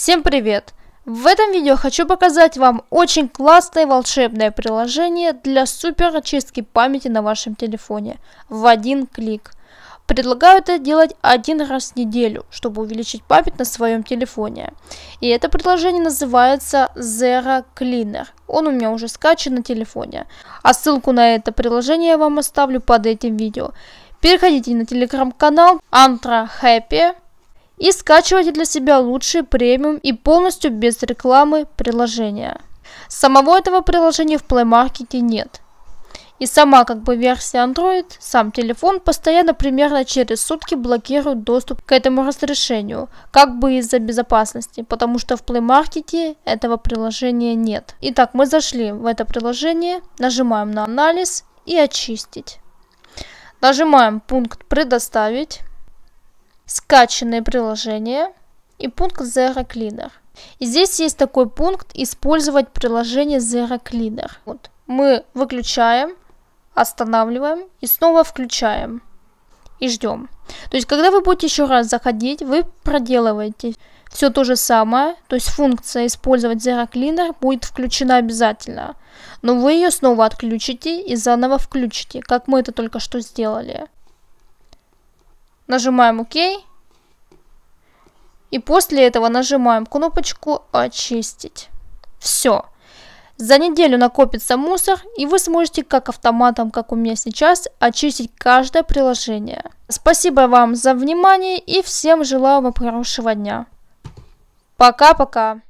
Всем привет! В этом видео хочу показать вам очень классное волшебное приложение для супер очистки памяти на вашем телефоне в один клик. Предлагаю это делать один раз в неделю, чтобы увеличить память на своем телефоне. И это приложение называется Zero Cleaner. Он у меня уже скачан на телефоне. А ссылку на это приложение я вам оставлю под этим видео. Переходите на телеграм-канал Antra Happy и скачивайте для себя лучшие премиум и полностью без рекламы приложения. Самого этого приложения в Play Market нет. И сама как бы версия Android, сам телефон постоянно примерно через сутки блокирует доступ к этому разрешению, как бы из-за безопасности, потому что в Play Market этого приложения нет. Итак, мы зашли в это приложение, нажимаем на анализ и очистить. Нажимаем пункт предоставить скачанное приложение и пункт Zero Cleaner. И здесь есть такой пункт «Использовать приложение Zero Cleaner». Вот. Мы выключаем, останавливаем и снова включаем и ждем. То есть, когда вы будете еще раз заходить, вы проделываете все то же самое, то есть функция «Использовать Zero Cleaner» будет включена обязательно, но вы ее снова отключите и заново включите, как мы это только что сделали. Нажимаем ОК. И после этого нажимаем кнопочку «Очистить». Все. За неделю накопится мусор, и вы сможете как автоматом, как у меня сейчас, очистить каждое приложение. Спасибо вам за внимание и всем желаю вам хорошего дня. Пока-пока.